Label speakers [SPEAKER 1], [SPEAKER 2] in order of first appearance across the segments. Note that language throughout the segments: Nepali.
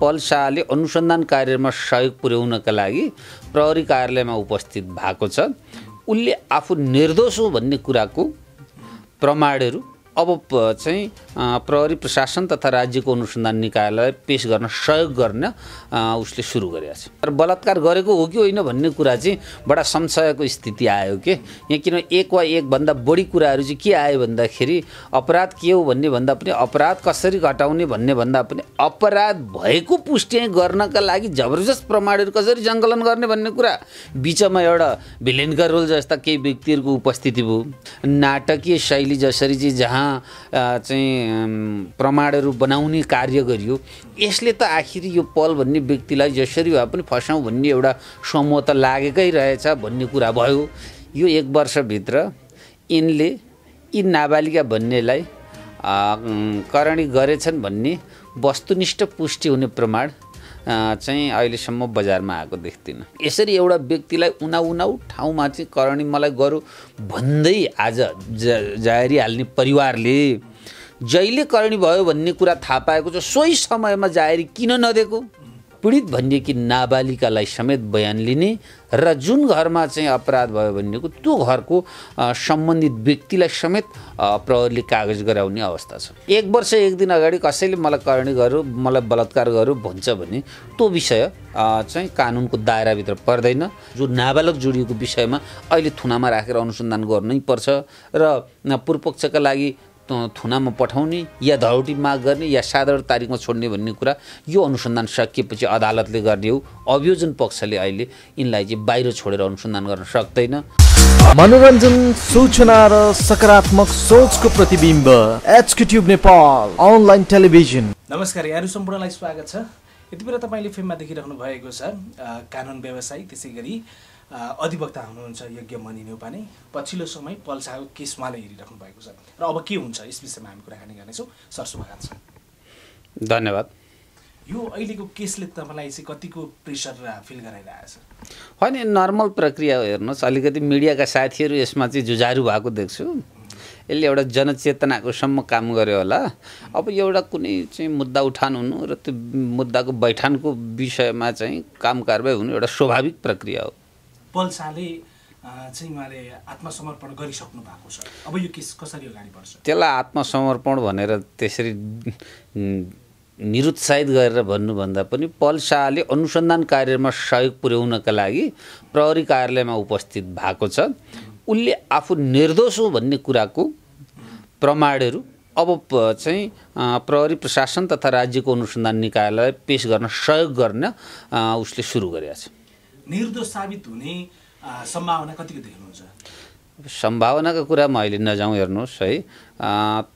[SPEAKER 1] पल शाहले अनुसन्धान कार्यमा सहयोग पुर्याउनका लागि प्रहरी कार्यालयमा उपस्थित भएको छ उनले आफू निर्दोष हो भन्ने कुराको प्रमाणहरू अब चाहिँ प्रहरी प्रशासन तथा राज्यको अनुसन्धान निकायलाई पेस गर्न सहयोग गर्न उसले सुरु गरेको छ तर बलात्कार गरेको हो कि होइन भन्ने कुरा चाहिँ बडा संशयको स्थिति आयो के यहाँ किन एक वा एकभन्दा बढी कुराहरू चाहिँ के आयो भन्दाखेरि अपराध के हो भन्ने भन्दा पनि अपराध कसरी घटाउने भन्ने भन्दा पनि अपराध भएको पुष्टि गर्नका लागि जबरजस्त प्रमाणहरू कसरी जङ्गलन गर्ने भन्ने कुरा बिचमा एउटा भिलेनका रोल जस्ता केही व्यक्तिहरूको उपस्थिति भयो नाटकीय शैली जसरी चाहिँ जहाँ चाहिँ प्रमाणहरू बनाउने कार्य गरियो यसले त आखिर यो पल भन्ने व्यक्तिलाई जसरी भए पनि फसाउँ भन्ने एउटा समूह त लागेकै रहेछ भन्ने कुरा भयो यो एक वर्षभित्र यिनले यी नाबालिका भन्नेलाई करणी गरेछन् भन्ने वस्तुनिष्ठ पुष्टि हुने प्रमाण चाहिँ अहिलेसम्म बजारमा आएको देख्दिनँ यसरी एउटा व्यक्तिलाई उना उनाउ ठाउँमा चाहिँ करणी मलाई गरौँ भन्दै आज जा जाहेरी हाल्ने परिवारले जहिले करणी भयो भन्ने कुरा थाहा पाएको छ सोही समयमा जाहेरी किन नदिएको पीडित कि नाबालिकालाई समेत बयान लिने र जुन घरमा चाहिँ अपराध भयो भनिएको त्यो घरको सम्बन्धित व्यक्तिलाई समेत प्रहरीले कागज गराउने अवस्था छ एक वर्ष एक दिन अगाडि कसैले मलाई करणी गर्यो मलाई बलात्कार गर्यो भन्छ भने त्यो विषय चाहिँ कानुनको दायराभित्र पर्दैन जो नाबालक जोडिएको विषयमा अहिले थुनामा राखेर अनुसन्धान गर्नै पर्छ र पूर्वपक्षका लागि थुनामा पठाउने या धरौटी माग गर्ने या साधारण तारिकमा छोड्ने भन्ने कुरा यो अनुसन्धान सकिएपछि अदालतले गर्ने हो अभियोजन पक्षले अहिले यिनलाई चाहिँ बाहिर छोडेर अनुसन्धान गर्न सक्दैन
[SPEAKER 2] मनोरञ्जन सूचना र सकारात्मक सोचको प्रतिबिम्ब एचकेट्युब नेपाल अनलाइन टेलिभिजन नमस्कार यहाँहरू सम्पूर्णलाई स्वागत छ यति बेला तपाईँले फिल्ममा देखिराख्नु भएको छ कानुन व्यवसाय त्यसै गरी अधिवक्ता हुनुहुन्छ यज्ञ मणि नेउपाने पछिल्लो समय पल्साको केस उहाँले हेरिराख्नु भएको छ र अब के हुन्छ यस विषयमा हामी कुराकानी गर्नेछौँ सर शुभकामना धन्यवाद यो अहिलेको केसले तपाईँलाई चाहिँ कतिको प्रेसर फिल गराइरहेछ
[SPEAKER 1] होइन नर्मल प्रक्रिया हेर्नुहोस् अलिकति मिडियाका साथीहरू यसमा चाहिँ जुझारु भएको देख्छु यसले एउटा जनचेतनाको सम्म काम गर्यो होला अब एउटा कुनै चाहिँ मुद्दा उठान हुनु र त्यो मुद्दाको बैठानको विषयमा चाहिँ काम कारवाही हुनु एउटा स्वाभाविक प्रक्रिया हो
[SPEAKER 2] पल्साले चाहिँ उहाँले आत्मसमर्पण गरिसक्नु भएको छ अब यो केस कसरी अगाडि बढ्छ
[SPEAKER 1] त्यसलाई आत्मसमर्पण भनेर त्यसरी निरुत्साहित गरेर भन्नुभन्दा पनि पल शाहले अनुसन्धान कार्यमा सहयोग पुर्याउनका लागि प्रहरी कार्यालयमा उपस्थित भएको छ उसले आफू निर्दोष हो भन्ने कुराको प्रमाणहरू अब चाहिँ प्रहरी प्रशासन तथा राज्यको अनुसन्धान निकायलाई पेस गर्न सहयोग गर्न उसले सुरु गरेका छ
[SPEAKER 2] निर्दोष साबित हुने सम्भावना कतिको देख्नुहुन्छ
[SPEAKER 1] सम्भावनाको म अहिले नजाउँ हेर्नुहोस् है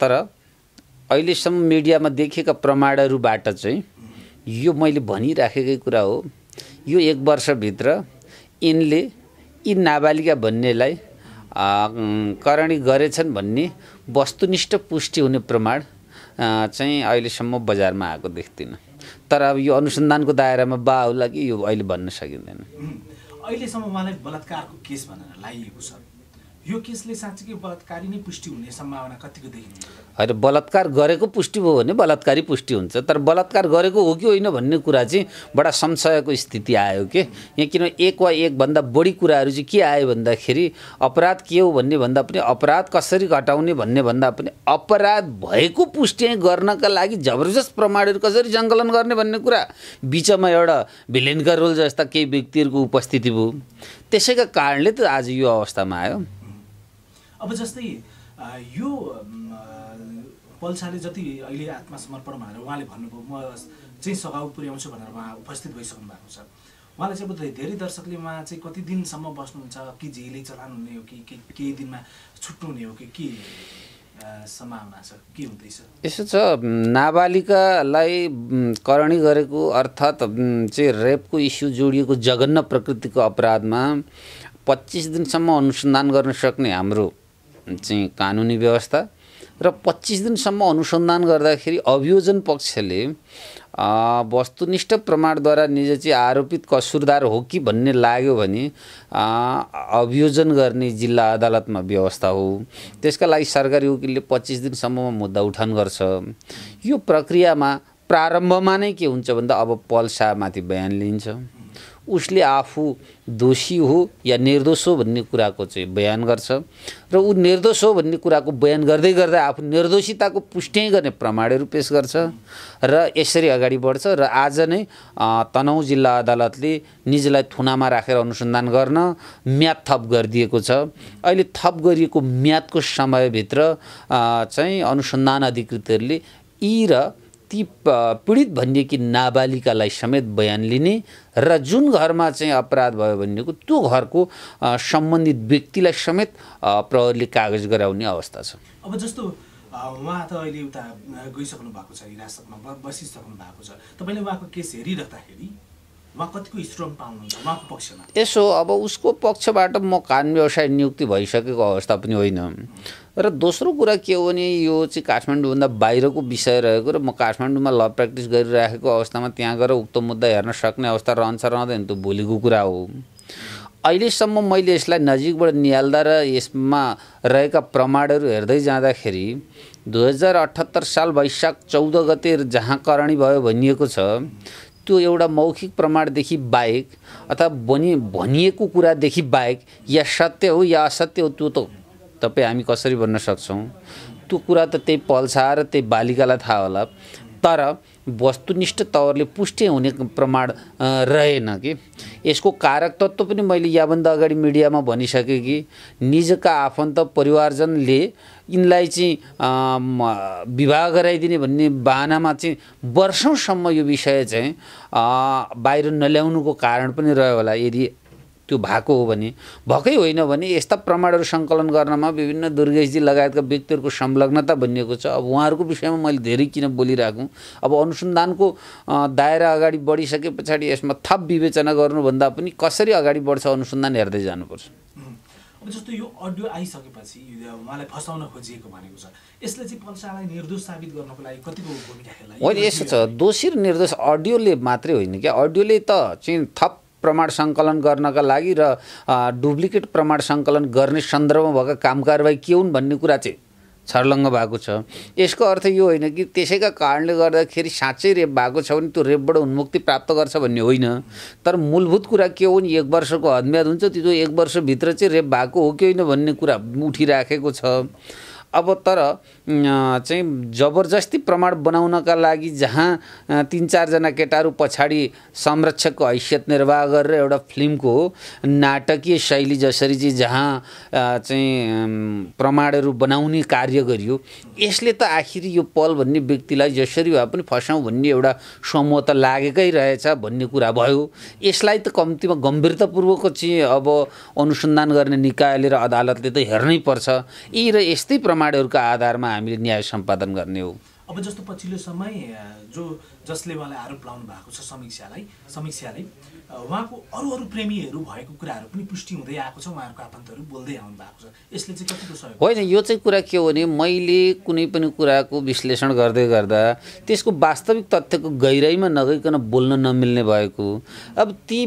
[SPEAKER 1] तर अहिलेसम्म मिडियामा देखेका प्रमाणहरूबाट चाहिँ यो मैले भनिराखेकै कुरा हो यो एक वर्षभित्र यिनले यी नाबालिका भन्नेलाई करणी गरेछन् भन्ने वस्तुनिष्ठ पुष्टि हुने प्रमाण चाहिँ अहिलेसम्म बजारमा आएको देख्दिनँ तर अब यो अनुसन्धानको दायरामा बा होला कि यो अहिले भन्न सकिँदैन
[SPEAKER 2] अहिलेसम्म उहाँलाई बलात्कारको केस भनेर लगाइएको छ यो केसले साँच्चीकै बलात्कारी नै पुष्टि हुने सम्भावना कतिको देखिन्छ
[SPEAKER 1] होइन बलात्कार गरेको पुष्टि भयो भने बलात्कारी पुष्टि हुन्छ तर बलात्कार गरेको हो कि होइन भन्ने कुरा चाहिँ बडा संशयको स्थिति आयो के यहाँ किन एक वा एकभन्दा बढी कुराहरू चाहिँ के आयो भन्दाखेरि अपराध के हो भन्ने भन्दा पनि अपराध कसरी घटाउने भन्ने भन्दा पनि अपराध भएको पुष्टि गर्नका लागि जबरजस्त प्रमाणहरू कसरी जङ्गलन गर्ने भन्ने कुरा बिचमा एउटा भिलेनका रोल जस्ता केही व्यक्तिहरूको उपस्थिति भयो त्यसैका कारणले त आज यो अवस्थामा आयो
[SPEAKER 2] अब जस्तै यो पल्साले जति अहिले आत्मसमर्पण भनेर उहाँले भन्नुभयो म चाहिँ सघाउ पुर्याउँछु भनेर उहाँ उपस्थित भइसक्नु भएको छ उहाँलाई चाहिँ अब धेरै दर्शकले उहाँ चाहिँ कति दिनसम्म बस्नुहुन्छ कि झिलै चलानुहुने हो कि केही दिनमा छुट्नुहुने हो कि के सम्भावना छ के हुँदैछ
[SPEAKER 1] यसो छ नाबालिकालाई करणी गरेको अर्थात् चाहिँ रेपको इस्यु जोडिएको जघन्य प्रकृतिको अपराधमा पच्चिस दिनसम्म अनुसन्धान गर्न सक्ने हाम्रो चाहिँ कानुनी व्यवस्था र पच्चिस दिनसम्म अनुसन्धान गर्दाखेरि अभियोजन पक्षले वस्तुनिष्ठ प्रमाणद्वारा निज चाहिँ आरोपित कसुरदार हो कि भन्ने लाग्यो भने अभियोजन गर्ने जिल्ला अदालतमा व्यवस्था हो त्यसका लागि सरकारी वकिलले पच्चिस दिनसम्ममा मुद्दा उठान गर्छ यो प्रक्रियामा प्रारम्भमा नै के हुन्छ भन्दा अब पल्सामाथि बयान लिइन्छ उसले आफू दोषी हो या निर्दोष हो भन्ने कुराको चाहिँ बयान गर्छ र ऊ निर्दोष हो भन्ने कुराको बयान गर्दै गर्दा आफू निर्दोषिताको पुष्टि गर्ने प्रमाणहरू पेस गर्छ र यसरी अगाडि बढ्छ र आज नै तनहुँ जिल्ला अदालतले निजलाई थुनामा राखेर अनुसन्धान गर्न म्याद थप गरिदिएको छ अहिले थप गरिएको म्यादको समयभित्र चाहिँ अनुसन्धान अधिकृतहरूले यी र ती पीडित कि नाबालिकालाई समेत बयान लिने र जुन घरमा चाहिँ अपराध भयो भनेको त्यो घरको सम्बन्धित व्यक्तिलाई समेत प्रहरीले कागज गराउने अवस्था छ
[SPEAKER 2] अब जस्तो उहाँ त अहिले उता गइसक्नु भएको छ हिरासतमा बसिसक्नु भएको छ तपाईँले उहाँको केस हेरिरहँदाखेरि
[SPEAKER 1] यसो अब उसको पक्षबाट म कान व्यवसाय नियुक्ति भइसकेको अवस्था पनि होइन र दोस्रो कुरा के हो भने यो चाहिँ काठमाडौँभन्दा बाहिरको विषय रहेको र म काठमाडौँमा ल प्र्याक्टिस गरिराखेको अवस्थामा त्यहाँ गएर उक्त मुद्दा हेर्न सक्ने अवस्था रहन्छ रहँदैन त्यो भोलिको कुरा हो अहिलेसम्म मैले यसलाई नजिकबाट निहाल्दा र यसमा रहेका प्रमाणहरू हेर्दै जाँदाखेरि दुई हजार अठहत्तर साल वैशाख चौध गते जहाँ करणी भयो भनिएको छ त्यो एउटा मौखिक प्रमाणदेखि बाहेक अथवा भनि भनिएको कुरादेखि बाहेक या सत्य हो या असत्य हो त्यो त तपाईँ हामी कसरी भन्न सक्छौँ त्यो कुरा त त्यही पल्सा र त्यही बालिकालाई थाहा होला तर वस्तुनिष्ठ तौरले पुष्टि हुने प्रमाण रहेन कि यसको कारक तत्त्व पनि मैले यहाँभन्दा अगाडि मिडियामा भनिसकेँ कि निजका आफन्त परिवारजनले यिनलाई चाहिँ विवाह गराइदिने भन्ने बाहनामा चाहिँ वर्षौँसम्म यो विषय चाहिँ बाहिर नल्याउनुको कारण पनि रह्यो होला यदि त्यो भएको हो भने भएकै होइन भने यस्ता प्रमाणहरू सङ्कलन गर्नमा विभिन्न दुर्गेशजी लगायतका व्यक्तिहरूको संलग्नता भनिएको छ अब उहाँहरूको विषयमा मैले धेरै किन बोलिरहेको अब अनुसन्धानको दायरा अगाडि बढिसके पछाडि यसमा थप विवेचना गर्नुभन्दा पनि कसरी अगाडि बढ्छ अनुसन्धान हेर्दै जानुपर्छ
[SPEAKER 2] अब जस्तो यो अडियो आइसकेपछि उहाँलाई फसाउन खोजिएको भनेको छ यसले चाहिँ पञ्चालाई निर्दोष साबित गर्नको लागि कतिको भूमिका खेला होइन यसो छ
[SPEAKER 1] दोषी र निर्दोष अडियोले मात्रै होइन क्या अडियोले त चाहिँ थप प्रमाण सङ्कलन गर्नका लागि र डुप्लिकेट प्रमाण सङ्कलन गर्ने सन्दर्भमा भएका काम कारवाही के हुन् भन्ने कुरा चाहिँ छर्लङ्ग भएको छ यसको अर्थ यो होइन कि त्यसैका कारणले गर्दाखेरि साँच्चै रेप भएको छ भने त्यो रेपबाट उन्मुक्ति प्राप्त गर्छ भन्ने होइन तर मूलभूत कुरा के हो भने एक वर्षको हदम्याद हुन्छ त्यो एक वर्षभित्र चाहिँ रेप भएको हो कि होइन भन्ने कुरा उठिराखेको छ अब तर चाहिँ जबरजस्ती प्रमाण बनाउनका लागि जहाँ तिन चारजना केटाहरू पछाडि संरक्षकको हैसियत निर्वाह गरेर एउटा फिल्मको नाटकीय शैली जसरी चाहिँ जहाँ चाहिँ प्रमाणहरू बनाउने कार्य गरियो यसले त आखिर यो पल भन्ने व्यक्तिलाई जसरी भए पनि फसाउँ भन्ने एउटा समूह त लागेकै रहेछ भन्ने कुरा भयो यसलाई त कम्तीमा गम्भीरतापूर्वक चाहिँ अब अनुसन्धान गर्ने निकायले र अदालतले त हेर्नै पर्छ यी र यस्तै प्रमाणहरूको आधारमा रूपमा हामीले न्याय सम्पादन गर्ने हो
[SPEAKER 2] अब जस्तो पछिल्लो समय जो जसले मलाई आरोप लाउनु भएको छ समीक्षालाई समीक्षाले उहाँको अरू अरू प्रेमीहरू भएको कुराहरू पनि पुष्टि हुँदै आएको छ उहाँहरूको आफन्तहरू बोल्दै आउनु भएको छ यसले चाहिँ कतिको सहयोग
[SPEAKER 1] होइन यो चाहिँ कुरा के हो भने मैले कुनै पनि कुराको विश्लेषण गर्दै गर्दा त्यसको वास्तविक तथ्यको गहिराइमा नगइकन बोल्न नमिल्ने भएको अब ती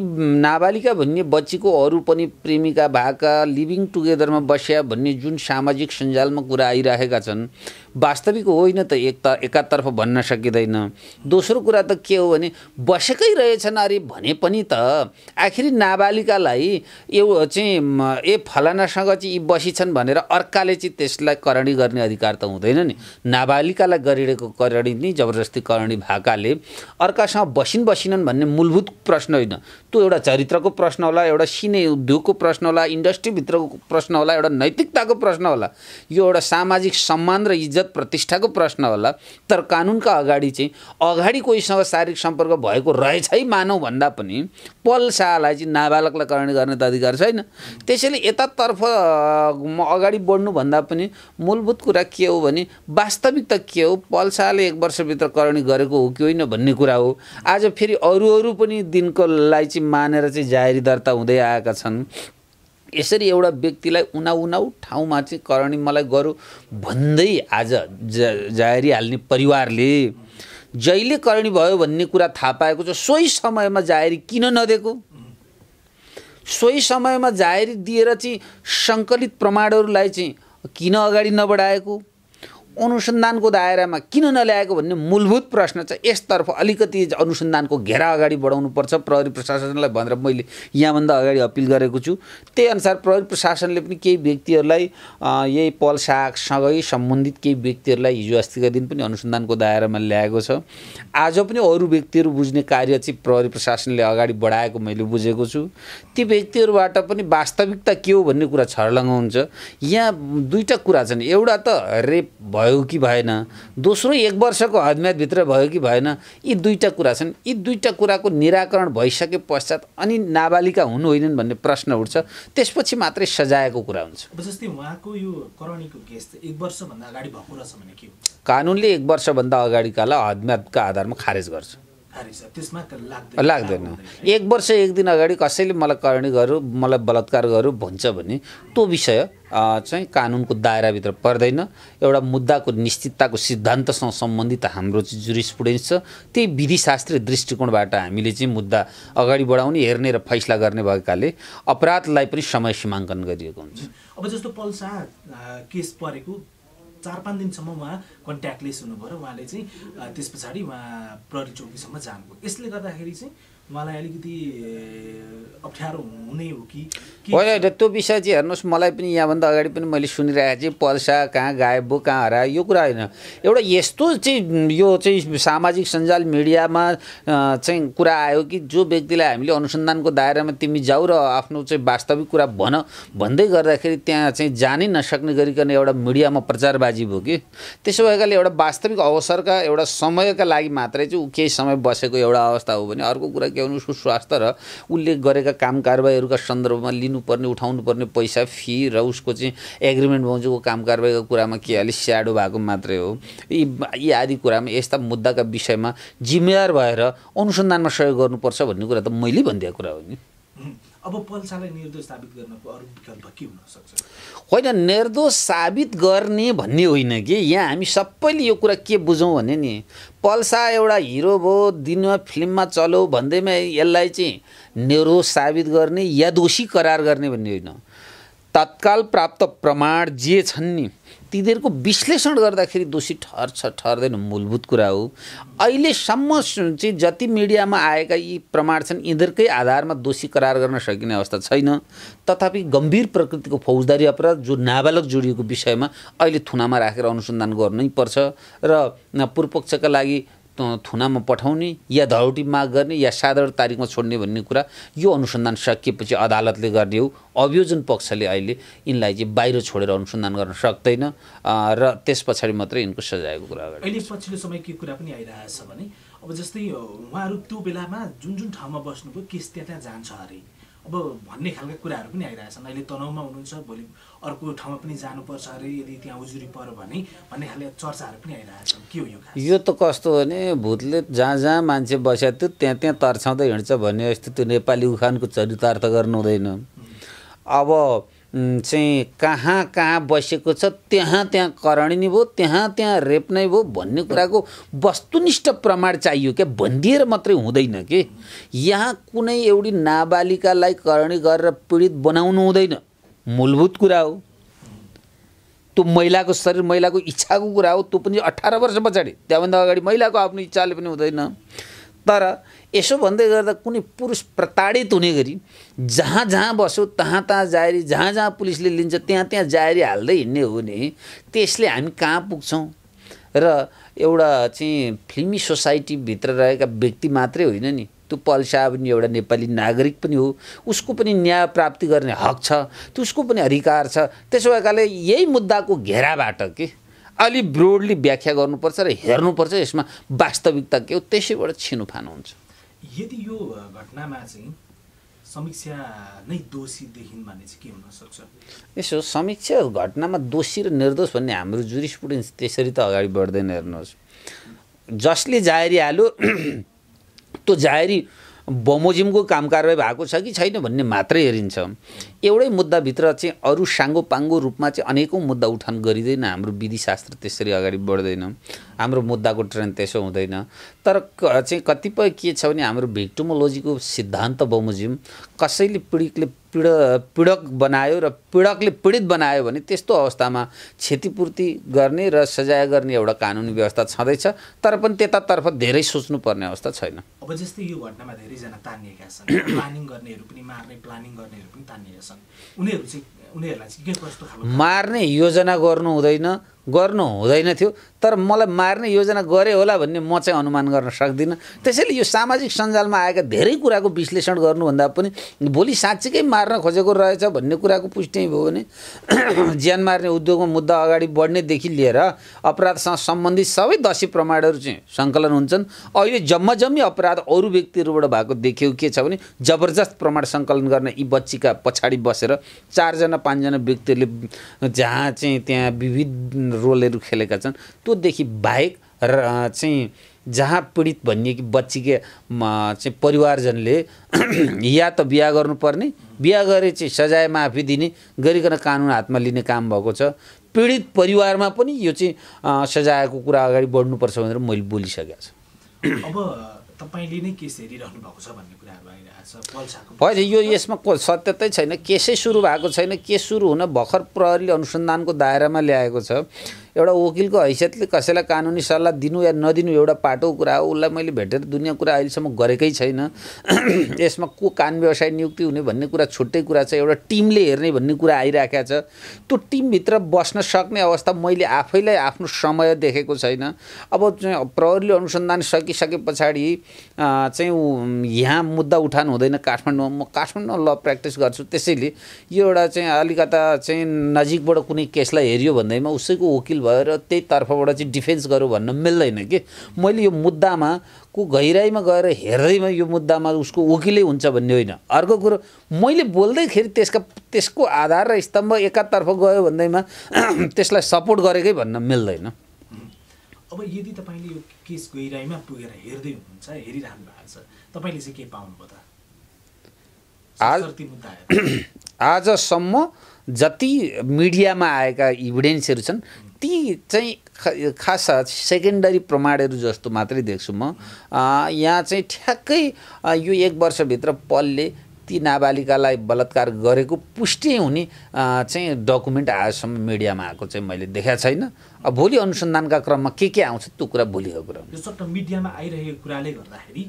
[SPEAKER 1] नाबालिका भन्ने बच्चीको अरू पनि प्रेमिका भाका लिभिङ टुगेदरमा बस्या भन्ने जुन सामाजिक सञ्जालमा कुरा आइरहेका छन् वास्तविक होइन त एक त एकातर्फ भन्न सकिँदैन दोस्रो कुरा त के हो भने बसेकै रहेछन् अरे भने पनि त आखिरी नाबालिकालाई यो चाहिँ ए फलानासँग चाहिँ यी छन् भनेर अर्काले चाहिँ त्यसलाई करणी गर्ने अधिकार त हुँदैन नि नाबालिकालाई गरिरहेको करणी नै जबरजस्ती करणी भएकाले अर्कासँग बसिन् बसिनन् भन्ने मूलभूत प्रश्न होइन त्यो एउटा चरित्रको प्रश्न होला एउटा सिने उद्योगको प्रश्न होला इन्डस्ट्रीभित्रको प्रश्न होला एउटा नैतिकताको प्रश्न होला यो एउटा सामाजिक सम्मान र इज्जत प्रतिष्ठाको प्रश्न होला तर कानुनका अगाडि चाहिँ अगाडि कोहीसँग शारीरिक सम्पर्क भएको रहेछ है मानौ भन्दा पनि पल शाहलाई चाहिँ नाबालकलाई कारण गर्ने त अधिकार छैन त्यसैले यतातर्फ म अगाडि बढ्नुभन्दा पनि मूलभूत कुरा के हो भने वास्तविकता के हो पल शाहले एक वर्षभित्र करणी गरेको हो कि होइन भन्ने कुरा हो आज फेरि अरू अरू पनि दिनको लागि चाहिँ मानेर चाहिँ जाहेरी दर्ता हुँदै आएका छन् यसरी एउटा व्यक्तिलाई उनाउ ठाउँमा चाहिँ करणी मलाई गरौँ भन्दै आज जा जाहेरी हाल्ने परिवारले जहिले करणी भयो भन्ने कुरा थाहा पाएको छ सोही समयमा जाहेरी किन नदिएको सोही समयमा जाहेरी दिएर चाहिँ सङ्कलित प्रमाणहरूलाई चाहिँ किन अगाडि नबढाएको अनुसन्धानको दायरामा किन नल्याएको भन्ने मूलभूत प्रश्न चाहिँ यसतर्फ अलिकति अनुसन्धानको घेरा अगाडि बढाउनुपर्छ प्रहरी प्रशासनलाई भनेर मैले यहाँभन्दा अगाडि अपिल गरेको छु त्यही अनुसार प्रहरी प्रशासनले पनि केही व्यक्तिहरूलाई यही पल सागसँगै सम्बन्धित केही व्यक्तिहरूलाई हिजो अस्तिका दिन पनि अनुसन्धानको दायरामा ल्याएको छ आज पनि अरू व्यक्तिहरू बुझ्ने कार्य चाहिँ प्रहरी प्रशासनले अगाडि बढाएको मैले बुझेको छु ती व्यक्तिहरूबाट पनि वास्तविकता के हो भन्ने कुरा छर्लङ्ग हुन्छ यहाँ दुईवटा कुरा छन् एउटा त रेप भयो कि भएन दोस्रो एक वर्षको हदम्यादभित्र भयो कि भएन यी दुईवटा कुरा छन् यी दुईवटा कुराको निराकरण भइसके पश्चात अनि नाबालिका हुनु होइनन् भन्ने प्रश्न उठ्छ त्यसपछि मात्रै सजाएको कुरा हुन्छ
[SPEAKER 2] जस्तै उहाँको यो करणीको केस एक वर्षभन्दा अगाडि भएको रहेछ भने के
[SPEAKER 1] कानुनले एक वर्षभन्दा अगाडिकालाई हदम्यादका आधारमा खारेज गर्छ लाग्दैन एक वर्ष एक दिन अगाडि कसैले मलाई करणी गरौँ मलाई बलात्कार गरौँ भन्छ भने त्यो विषय चाहिँ कानुनको दायराभित्र पर्दैन एउटा मुद्दाको निश्चितताको सिद्धान्तसँग सम्बन्धित हाम्रो चाहिँ जुरिस्पुडेन्स छ त्यही विधिशास्त्रीय दृष्टिकोणबाट हामीले चाहिँ मुद्दा अगाडि बढाउने हेर्ने र फैसला गर्ने भएकाले अपराधलाई पनि समय सीमाङ्कन गरिएको हुन्छ
[SPEAKER 2] अब जस्तो पल्सा केस परेको चार पाँच दिनसम्म उहाँ कन्ट्याक्टलेस हुनुभयो र उहाँले चाहिँ त्यस पछाडि उहाँ प्रहरी चौकीसम्म जानुभयो यसले गर्दाखेरि चाहिँ होइन होइन
[SPEAKER 1] त्यो विषय चाहिँ हेर्नुहोस् मलाई पनि यहाँभन्दा अगाडि पनि मैले सुनिरहेको थिएँ पर्सा कहाँ गायब भयो कहाँ हरायो यो कुरा होइन एउटा यस्तो चाहिँ यो चाहिँ सामाजिक सञ्जाल मिडियामा चाहिँ कुरा आयो कि जो व्यक्तिलाई हामीले अनुसन्धानको दायरामा तिमी जाऊ र आफ्नो चाहिँ वास्तविक कुरा भन भन्दै गर्दाखेरि त्यहाँ चाहिँ जानै नसक्ने गरिकन एउटा मिडियामा प्रचारबाजी भयो कि त्यसो भएकाले एउटा वास्तविक अवसरका एउटा समयका लागि मात्रै चाहिँ ऊ केही समय बसेको एउटा अवस्था हो भने अर्को कुरा के हुनु उसको स्वास्थ्य र उसले गरेका काम कारवाहीहरूका सन्दर्भमा लिनुपर्ने उठाउनुपर्ने पैसा फी र उसको चाहिँ एग्रिमेन्ट को काम कारबाहीको कुरामा के अलिक स्याडो भएको मात्रै हो यी यी आदि कुरामा यस्ता मुद्दाका विषयमा जिम्मेवार भएर अनुसन्धानमा सहयोग गर्नुपर्छ भन्ने कुरा त मैले भनिदिएको कुरा हो नि
[SPEAKER 2] अब पल्सालाई निर्दोष साबित गर्नको अरू विकल्प के हुनसक्छ
[SPEAKER 1] होइन निर्दोष साबित गर्ने भन्ने होइन कि यहाँ हामी सबैले यो कुरा के बुझौँ भने नि पल्सा एउटा हिरो भयो दिनमा फिल्ममा चलो भन्दैमा यसलाई चाहिँ निर्दोष साबित गर्ने या दोषी करार गर्ने भन्ने होइन तत्काल प्राप्त प्रमाण जे छन् नि तिनीहरूको विश्लेषण गर्दाखेरि दोषी ठहर्छ ठहर्दैन मूलभूत कुरा हो अहिलेसम्म चाहिँ जति मिडियामा आएका यी प्रमाण छन् यिनीहरूकै आधारमा दोषी करार गर्न सकिने अवस्था छैन तथापि गम्भीर प्रकृतिको फौजदारी अपराध जो नाबालक जोडिएको विषयमा अहिले थुनामा राखेर अनुसन्धान गर्नै पर्छ र पूर्वपक्षका लागि थुनामा पठाउने या धरोटी माग गर्ने या साधारण तारिकमा छोड्ने भन्ने कुरा यो अनुसन्धान सकिएपछि अदालतले गर्ने हो अभियोजन पक्षले अहिले यिनलाई चाहिँ बाहिर छोडेर अनुसन्धान गर्न सक्दैन र त्यस पछाडि मात्रै यिनको सजायको कुरा गर्छ अहिले
[SPEAKER 2] पछिल्लो समय के कुरा पनि आइरहेछ भने अब जस्तै उहाँहरू त्यो बेलामा जुन जुन ठाउँमा बस्नुभयो केस त्यहाँ त्यहाँ जान्छ अरे अब भन्ने खालका कुराहरू पनि आइरहेछन् अहिले तनाउमा हुनुहुन्छ भोलि अर्को ठाउँमा पनि जानुपर्छ अरे यदि त्यहाँ उजुरी पर्यो भने भन्ने खालको चर्चाहरू पनि आइरहेछन्
[SPEAKER 1] के हो यो यो त कस्तो हो भने भूतले जहाँ जहाँ मान्छे बसेको त्यो त्यहाँ त्यहाँ तर्साउँदै हिँड्छ भन्ने जस्तो त्यो नेपाली उखानको चरितार्थ गर्नु हुँदैन अब चाहिँ कहाँ कहाँ बसेको छ त्यहाँ त्यहाँ करणी नै भयो त्यहाँ त्यहाँ रेप नै भयो भन्ने कुराको वस्तुनिष्ठ प्रमाण चाहियो क्या भनिदिएर मात्रै हुँदैन कि यहाँ कुनै एउटी नाबालिकालाई करणी गरेर पीडित बनाउनु हुँदैन मूलभूत कुरा हो त्यो महिलाको शरीर महिलाको इच्छाको कुरा हो त्यो पनि अठार वर्ष पछाडि त्यहाँभन्दा अगाडि महिलाको आफ्नो इच्छाले पनि हुँदैन तर यसो भन्दै गर्दा कुनै पुरुष प्रताडित हुने गरी जहाँ जहाँ बस्यो तहाँ तहाँ जायरी जहाँ जहाँ पुलिसले लिन्छ त्यहाँ त्यहाँ जायरी हाल्दै हिँड्ने हो भने त्यसले हामी कहाँ पुग्छौँ र एउटा चाहिँ फिल्मी सोसाइटीभित्र रहेका व्यक्ति मात्रै होइन नि त्यो पल्सा पनि एउटा नेपाली नागरिक पनि हो उसको पनि न्याय प्राप्ति गर्ने हक छ उसको पनि अधिकार छ त्यसो भएकाले यही मुद्दाको घेराबाट के अलिक ब्रोडली व्याख्या गर्नुपर्छ र हेर्नुपर्छ यसमा वास्तविकता के हो त्यसैबाट छिनोफानो हुन्छ
[SPEAKER 2] यदि यो घटनामा चाहिँ समीक्षा नै दोषी देखिन् भने चाहिँ के सक्छ
[SPEAKER 1] यसो समीक्षा घटनामा दोषी र निर्दोष भन्ने हाम्रो जुरिस्पुडेन्स त्यसरी त अगाडि बढ्दैन हेर्नुहोस् जसले जाहेरी हाल्यो त्यो जाहेरी बमोजिमको काम कारवाही भएको छ कि छैन भन्ने मात्रै हेरिन्छ एउटै मुद्दाभित्र चाहिँ अरू साङ्गो पाङ्गो रूपमा चाहिँ अनेकौँ मुद्दा उठान गरिँदैन हाम्रो विधिशास्त्र त्यसरी अगाडि बढ्दैन हाम्रो मुद्दाको ट्रेन्ड त्यसो हुँदैन तर चाहिँ कतिपय के छ भने हाम्रो भिक्टोमोलोजीको सिद्धान्त बमोजिम कसैले पीडितले पीड पीडक बनायो र पीडकले पीडित बनायो भने त्यस्तो अवस्थामा क्षतिपूर्ति गर्ने र सजाय गर्ने एउटा कानुनी व्यवस्था छँदैछ तर पनि त्यतातर्फ धेरै सोच्नुपर्ने अवस्था छैन
[SPEAKER 2] अब जस्तै यो घटनामा धेरैजना तानिएका छन् प्लानिङ गर्नेहरू पनि मार्ने प्लानिङ गर्नेहरू पनि तानिएका छन् छन् उनीहरू चाहिँ उनीहरूलाई चाहिँ के कस्तो खालको
[SPEAKER 1] मार्ने योजना गर्नु हुँदैन गर्नु हुँदैन थियो तर मलाई मार्ने योजना गरे होला भन्ने म चाहिँ अनुमान गर्न सक्दिनँ त्यसैले यो सामाजिक सञ्जालमा आएका धेरै कुराको विश्लेषण गर्नुभन्दा पनि भोलि साँच्चीकै मार्न खोजेको रहेछ भन्ने कुराको पुष्टि भयो भने ज्यान मार्ने उद्योगमा मुद्दा अगाडि बढ्नेदेखि लिएर अपराधसँग सम्बन्धित सबै दसी प्रमाणहरू चाहिँ सङ्कलन हुन्छन् अहिले जम्मा जम्मी अपराध अरू व्यक्तिहरूबाट भएको देखियो के छ भने जबरजस्त प्रमाण सङ्कलन गर्न यी बच्चीका पछाडि बसेर चारजना पाँचजना व्यक्तिहरूले जहाँ चाहिँ त्यहाँ विविध रोलहरू खेलेका छन् त्योदेखि बाहेक र चाहिँ जहाँ पीडित भनिए कि बच्चीकै चाहिँ परिवारजनले या त बिहा गर्नुपर्ने बिहा गरे चाहिँ सजाय माफी दिने गरिकन कानुन हातमा लिने काम भएको छ पीडित परिवारमा पनि यो चाहिँ सजायको कुरा अगाडि बढ्नुपर्छ भनेर मैले बोलिसकेको
[SPEAKER 2] छु अब तपाईँले नै केस हेरिरहनु भएको छ भन्ने कुराहरू आइरहेको छ
[SPEAKER 1] होइन यो यसमा सत्यतै छैन केसै सुरु भएको छैन केस सुरु हुन भर्खर प्रहरीले अनुसन्धानको दायरामा ल्याएको छ एउटा वकिलको हैसियतले कसैलाई कानुनी सल्लाह दिनु या नदिनु एउटा पाटो कुरा हो उसलाई मैले भेटेर दुनियाँ कुरा अहिलेसम्म गरेकै छैन यसमा को कान व्यवसाय नियुक्ति हुने भन्ने कुरा छुट्टै कुरा छ एउटा टिमले हेर्ने भन्ने कुरा आइरहेको छ त्यो टिमभित्र बस्न सक्ने अवस्था मैले आफैलाई आफ्नो समय देखेको छैन अब चाहिँ प्रहरीले अनुसन्धान सकिसके पछाडि चाहिँ यहाँ मुद्दा उठान हुँदैन काठमाडौँमा म काठमाडौँमा ल प्र्याक्टिस गर्छु त्यसैले यो एउटा चाहिँ अलिकता चाहिँ नजिकबाट कुनै केसलाई हेऱ्यो भन्दैमा उसैको वकिल भएर त्यही तर्फबाट चाहिँ डिफेन्स गरौँ भन्न मिल्दैन कि मैले यो मुद्दामा को गहिराइमा गएर हेर्दैमा यो मुद्दामा उसको वकिलै हुन्छ भन्ने होइन अर्को कुरो मैले बोल्दैखेरि त्यसका त्यसको आधार र स्तम्भ एकातर्फ गयो भन्दैमा त्यसलाई सपोर्ट गरेकै भन्न मिल्दैन
[SPEAKER 2] अब यदि तपाईँले यो केस गहिराइमा पुगेर हेर्दै हुनुहुन्छ हेरिरहनु भएको छ तपाईँले चाहिँ के पाउनुभयो त
[SPEAKER 1] आजसम्म जति मिडियामा आएका इभिडेन्सहरू छन् ती चाहिँ खास सेकेन्डरी प्रमाणहरू जस्तो मात्रै देख्छु म यहाँ चाहिँ ठ्याक्कै यो एक वर्षभित्र पलले ती नाबालिकालाई बलात्कार गरेको पुष्टि हुने चाहिँ डकुमेन्ट आएसम्म मिडियामा आएको चाहिँ मैले देखाएको छैन अब भोलि अनुसन्धानका क्रममा के के आउँछ त्यो कुरा भोलिको कुरा
[SPEAKER 2] यो सट मिडियामा आइरहेको कुराले गर्दाखेरि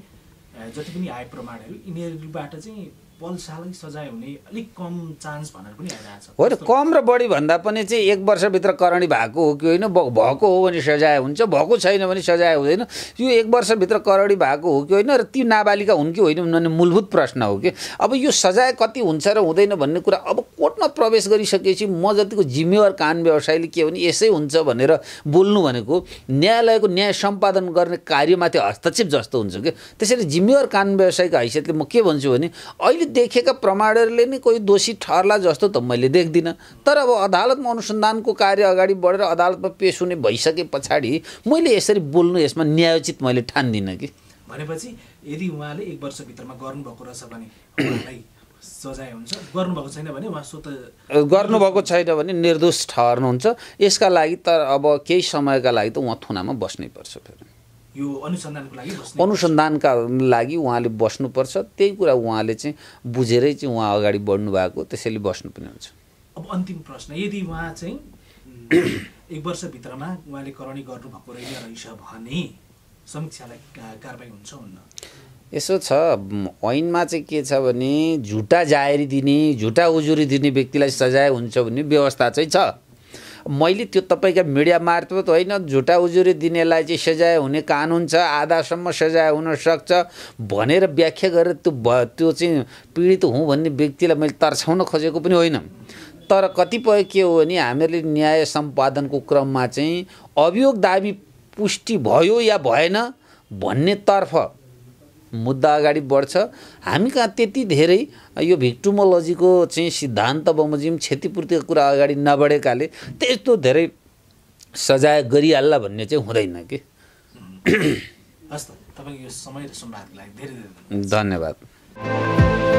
[SPEAKER 2] जति पनि आए प्रमाणहरू यिनीहरूबाट चाहिँ पल्सालाई सजाय हुने अलिक कम चान्स भनेर पनि आइरहेको
[SPEAKER 1] होइन कम र बढी भन्दा पनि चाहिँ एक वर्षभित्र करणी भएको हो कि होइन भएको हो भने सजाय हुन्छ भएको छैन भने सजाय हुँदैन यो एक वर्षभित्र करणी भएको हो कि होइन र ती नाबालिका हुन् कि होइन भन्ने मूलभूत प्रश्न हो कि अब यो सजाय कति हुन्छ र हुँदैन भन्ने कुरा अब कोर्टमा प्रवेश गरिसकेपछि म जतिको जिम्मेवार कान व्यवसायले के भने यसै हुन्छ भनेर बोल्नु भनेको न्यायालयको न्याय सम्पादन गर्ने कार्यमाथि हस्तक्षेप जस्तो हुन्छ कि त्यसरी जिम्मेवार कान व्यवसायको हैसियतले म के भन्छु भने अहिले मैले देखेका प्रमाणहरूले नै कोही दोषी ठहरला जस्तो त मैले देख्दिनँ तर अब अदालतमा अनुसन्धानको कार्य अगाडि बढेर अदालतमा पेस हुने भइसके पछाडि मैले यसरी बोल्नु यसमा न्यायोचित मैले ठान्दिनँ कि
[SPEAKER 2] भनेपछि यदि उहाँले एक वर्षभित्रमा गर्नुभएको रहेछ भने
[SPEAKER 1] गर्नुभएको छैन भने निर्दोष ठहरनुहुन्छ यसका लागि त अब केही समयका लागि त उहाँ थुनामा बस्नै पर्छ फेरि
[SPEAKER 2] यो अनुसन्धानको लागि
[SPEAKER 1] अनुसन्धानका लागि उहाँले बस्नुपर्छ त्यही कुरा उहाँले चाहिँ बुझेरै चाहिँ उहाँ अगाडि बढ्नु भएको त्यसैले बस्नु पनि हुन्छ
[SPEAKER 2] अब अन्तिम प्रश्न यदि उहाँ चाहिँ एक वर्षभित्रमा उहाँले करणी गर्नुभएको भएको रहेछ भने समीक्षालाई कारवाही हुन्छ हुन्न
[SPEAKER 1] यसो छ ऐनमा चाहिँ के छ भने झुटा जाहेरी दिने झुटा उजुरी दिने व्यक्तिलाई सजाय हुन्छ भन्ने व्यवस्था चाहिँ छ मैले त्यो तपाईँका मिडिया मार्फत होइन झुटा उजुरी दिनेलाई चाहिँ सजाय हुने कानुन छ आधासम्म सजाय हुनसक्छ भनेर व्याख्या गरेर त्यो भ त्यो चाहिँ पीडित हुँ भन्ने व्यक्तिलाई मैले तर्साउन खोजेको पनि होइन तर कतिपय के हो भने हामीहरूले न्याय सम्पादनको क्रममा चाहिँ अभियोग दाबी पुष्टि भयो या भएन भन्नेतर्फ मुद्दा अगाडि बढ्छ हामी कहाँ त्यति धेरै यो भिक्टुमोलोजीको चाहिँ सिद्धान्त बमोजिम क्षतिपूर्तिको कुरा अगाडि नबढेकाले त्यस्तो धेरै सजाय गरिहाल्ला भन्ने चाहिँ हुँदैन कि
[SPEAKER 2] हस् तपाईँको यो समय सुन्नको लागि धेरै धेरै
[SPEAKER 1] धन्यवाद